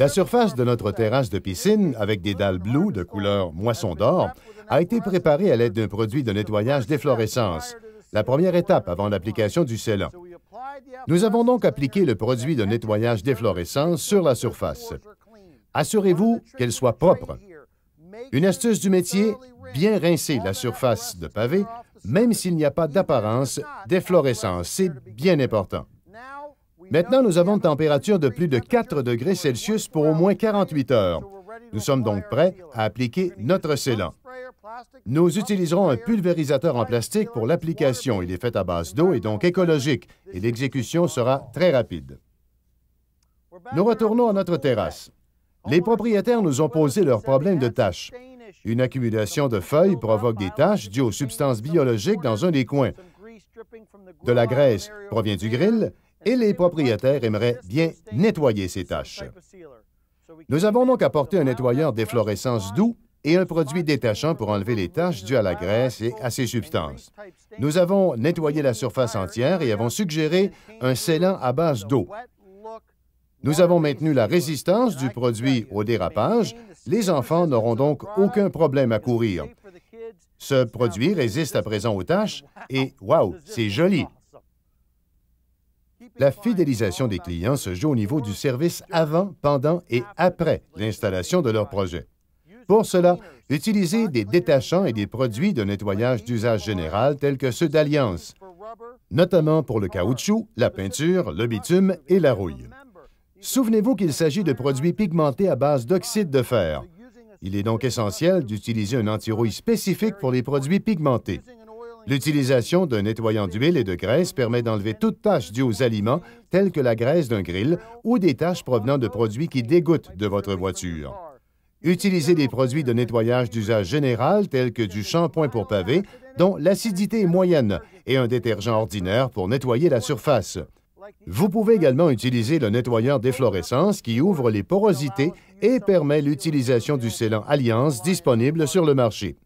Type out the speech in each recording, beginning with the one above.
La surface de notre terrasse de piscine, avec des dalles bleues de couleur moisson d'or, a été préparée à l'aide d'un produit de nettoyage d'efflorescence, la première étape avant l'application du scellant. Nous avons donc appliqué le produit de nettoyage d'efflorescence sur la surface. Assurez-vous qu'elle soit propre. Une astuce du métier, bien rincer la surface de pavé, même s'il n'y a pas d'apparence d'efflorescence. C'est bien important. Maintenant, nous avons une température de plus de 4 degrés Celsius pour au moins 48 heures. Nous sommes donc prêts à appliquer notre scellant. Nous utiliserons un pulvérisateur en plastique pour l'application. Il est fait à base d'eau et donc écologique, et l'exécution sera très rapide. Nous retournons à notre terrasse. Les propriétaires nous ont posé leurs problèmes de tâches. Une accumulation de feuilles provoque des taches dues aux substances biologiques dans un des coins. De la graisse provient du grill et les propriétaires aimeraient bien nettoyer ces taches. Nous avons donc apporté un nettoyeur d'efflorescence doux et un produit détachant pour enlever les taches dues à la graisse et à ces substances. Nous avons nettoyé la surface entière et avons suggéré un scellant à base d'eau. Nous avons maintenu la résistance du produit au dérapage. Les enfants n'auront donc aucun problème à courir. Ce produit résiste à présent aux taches et, waouh, c'est joli. La fidélisation des clients se joue au niveau du service avant, pendant et après l'installation de leur projet. Pour cela, utilisez des détachants et des produits de nettoyage d'usage général tels que ceux d'Alliance, notamment pour le caoutchouc, la peinture, le bitume et la rouille. Souvenez-vous qu'il s'agit de produits pigmentés à base d'oxyde de fer. Il est donc essentiel d'utiliser un antirouille spécifique pour les produits pigmentés. L'utilisation d'un nettoyant d'huile et de graisse permet d'enlever toute tache due aux aliments, telles que la graisse d'un grill ou des taches provenant de produits qui dégoûtent de votre voiture. Utilisez des produits de nettoyage d'usage général tels que du shampoing pour pavés, dont l'acidité est moyenne, et un détergent ordinaire pour nettoyer la surface. Vous pouvez également utiliser le nettoyant d'efflorescence qui ouvre les porosités et permet l'utilisation du scellant Alliance disponible sur le marché.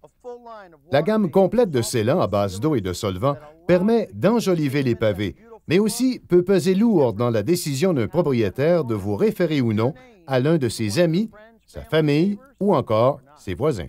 La gamme complète de scellants à base d'eau et de solvant permet d'enjoliver les pavés, mais aussi peut peser lourd dans la décision d'un propriétaire de vous référer ou non à l'un de ses amis, sa famille ou encore ses voisins.